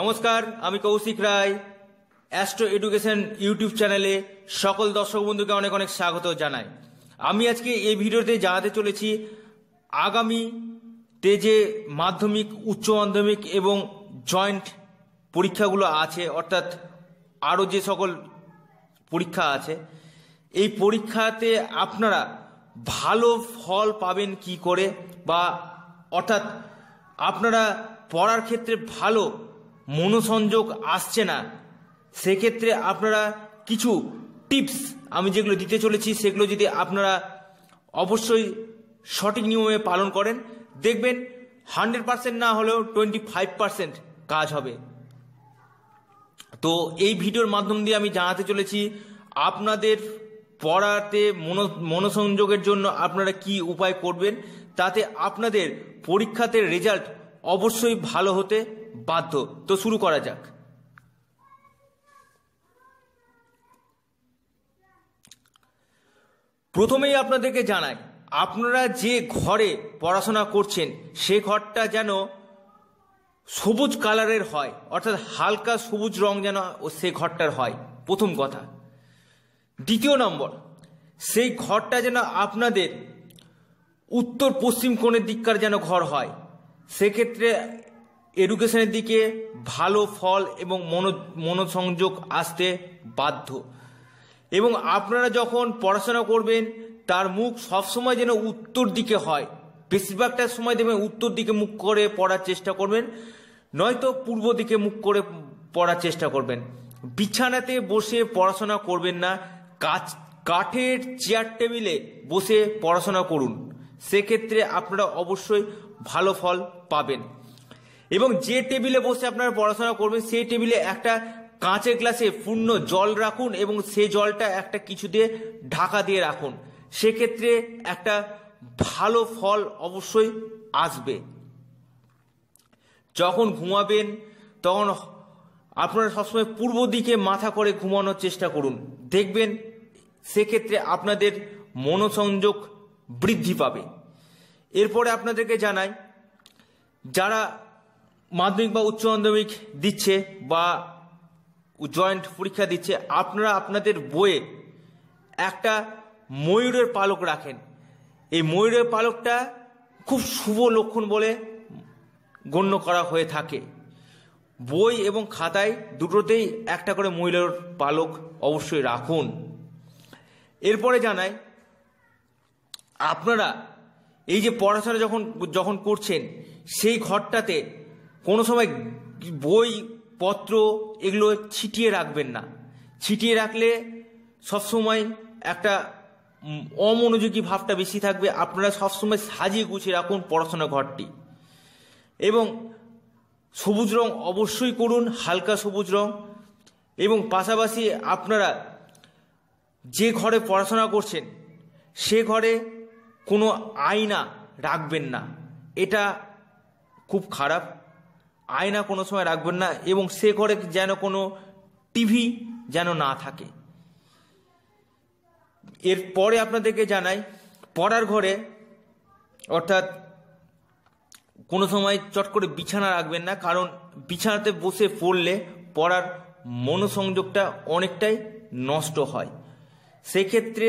নমস্কার আমি Koushik Roy astro education YouTube চ্যানেলে সকল দর্শক বন্ধুকে অনেক অনেক স্বাগত জানাই আমি আজকে এই ভিডিওতে জানাতে চলেছি আগামীতে যে মাধ্যমিক উচ্চ মাধ্যমিক এবং জয়েন্ট পরীক্ষাগুলো আছে অর্থাৎ আরও যে সকল পরীক্ষা আছে এই পরীক্ষাতে আপনারা ভালো ফল পাবেন কি করে বা অর্থাৎ আপনারা পড়ার ক্ষেত্রে ভালো মনোসংযোগ আসছে না সেক্ষেত্রে আপনারা কিছু টিপস আমি যেগুলো দিতে চলেছি সেগুলো যদি আপনারা অবশ্যই সঠিক নিয়মে পালন করেন দেখবেন হান্ড্রেড পার্সেন্ট না হলেও টোয়েন্টি ফাইভ পার্সেন্ট কাজ হবে তো এই ভিডিওর মাধ্যম দিয়ে আমি জানাতে চলেছি আপনাদের পড়াতে মনোসংযোগের জন্য আপনারা কি উপায় করবেন তাতে আপনাদের পরীক্ষাতে রেজাল্ট অবশ্যই ভালো হতে বাধ্য তো শুরু করা যাক প্রথমেই আপনাদেরকে জানাই আপনারা যে ঘরে পড়াশোনা করছেন সে ঘরটা যেন সবুজ কালারের হয় অর্থাৎ হালকা সবুজ রং যেন সে ঘরটার হয় প্রথম কথা দ্বিতীয় নম্বর সেই ঘরটা যেন আপনাদের উত্তর পশ্চিম কোণের দিককার যেন ঘর হয় সেক্ষেত্রে এডুকেশনের দিকে ভালো ফল এবং মনো মনোসংযোগ আসতে বাধ্য এবং আপনারা যখন পড়াশোনা করবেন তার মুখ সবসময় যেন উত্তর দিকে হয় বেশিরভাগটা সময় দেবেন উত্তর দিকে মুখ করে পড়ার চেষ্টা করবেন নয়তো পূর্ব দিকে মুখ করে পড়ার চেষ্টা করবেন বিছানাতে বসে পড়াশোনা করবেন না কাজ কাঠের চেয়ার টেবিলে বসে পড়াশোনা করুন সেক্ষেত্রে আপনারা অবশ্যই ভালো ফল পাবেন এবং যে টেবিলে বসে আপনারা পড়াশোনা করবেন সেই টেবিলে একটা কাঁচের গ্লাসে পূর্ণ জল রাখুন এবং সে জলটা একটা কিছু দিয়ে ঢাকা দিয়ে রাখুন সেক্ষেত্রে একটা ভালো ফল অবশ্যই আসবে যখন ঘুমাবেন তখন আপনারা সবসময় পূর্ব দিকে মাথা করে ঘুমানোর চেষ্টা করুন দেখবেন সেক্ষেত্রে আপনাদের মনোসংযোগ বৃদ্ধি পাবে এরপরে আপনাদেরকে জানাই যারা মাধ্যমিক বা উচ্চ মাধ্যমিক দিচ্ছে বা জয়েন্ট পরীক্ষা দিচ্ছে আপনারা আপনাদের বইয়ে একটা ময়ূরের পালক রাখেন এই ময়ূরের পালকটা খুব শুভ লক্ষণ বলে গণ্য করা হয়ে থাকে বই এবং খাতায় দুটোতেই একটা করে ময়ূরের পালক অবশ্যই রাখুন এরপরে জানাই আপনারা এই যে পড়াশোনা যখন যখন করছেন সেই ঘরটাতে কোনো সময় বই পত্র এগুলো ছিটিয়ে রাখবেন না ছিটিয়ে রাখলে সবসময় একটা অমনোযোগী ভাবটা বেশি থাকবে আপনারা সবসময় সাজিয়ে গুছিয়ে রাখুন পড়াশোনা ঘরটি এবং সবুজ রং অবশ্যই করুন হালকা সবুজ রং এবং পাশাপাশি আপনারা যে ঘরে পড়াশোনা করছেন সে ঘরে কোনো আয়না রাখবেন না এটা খুব খারাপ আয়না কোনো সময় রাখবেন না এবং সে ঘরে যেন কোনো টিভি যেন না থাকে এর পরে আপনাদেরকে জানাই পড়ার ঘরে অর্থাৎ কোনো সময় চট করে বিছানা রাখবেন না কারণ বিছানাতে বসে পড়লে পড়ার মনোসংযোগটা অনেকটাই নষ্ট হয় সেক্ষেত্রে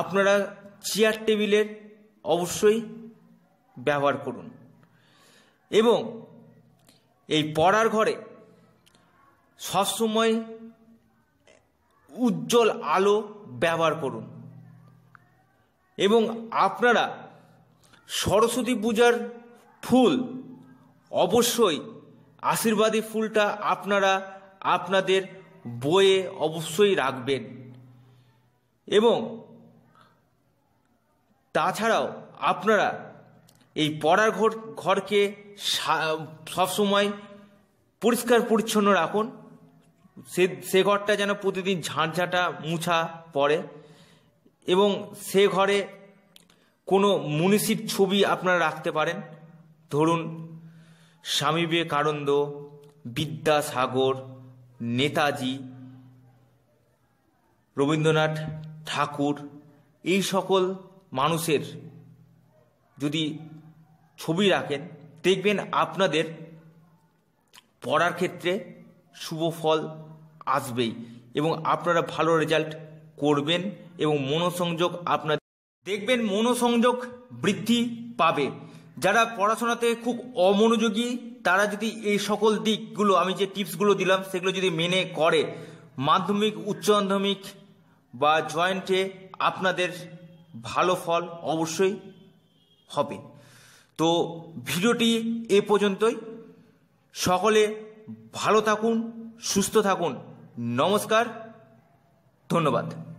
আপনারা চেয়ার টেবিলের অবশ্যই ব্যবহার করুন এবং এই পড়ার ঘরে সবসময় উজ্জ্বল আলো ব্যবহার করুন এবং আপনারা সরস্বতী পূজার ফুল অবশ্যই আশীর্বাদী ফুলটা আপনারা আপনাদের বইয়ে অবশ্যই রাখবেন এবং তাছাড়াও আপনারা এই পড়ার ঘর ঘরকে সবসময় পরিষ্কার পরিচ্ছন্ন রাখুন সে সে ঘরটা যেন প্রতিদিন ঝাঁটঝাঁটা মুছা পড়ে এবং সে ঘরে কোনো মুনিষির ছবি আপনারা রাখতে পারেন ধরুন স্বামী বিবেকানন্দ বিদ্যাসাগর নেতাজি রবীন্দ্রনাথ ঠাকুর এই সকল মানুষের যদি ছবি রাখেন দেখবেন আপনাদের পড়ার ক্ষেত্রে শুভ ফল আসবেই এবং আপনারা ভালো রেজাল্ট করবেন এবং মনোসংযোগ আপনার দেখবেন মনোসংযোগ বৃদ্ধি পাবে যারা পড়াশোনাতে খুব অমনোযোগী তারা যদি এই সকল দিকগুলো আমি যে টিপসগুলো দিলাম সেগুলো যদি মেনে করে মাধ্যমিক উচ্চ মাধ্যমিক বা জয়েন্টে আপনাদের ভালো ফল অবশ্যই হবে তো ভিডিওটি এ পর্যন্তই সকলে ভালো থাকুন সুস্থ থাকুন নমস্কার ধন্যবাদ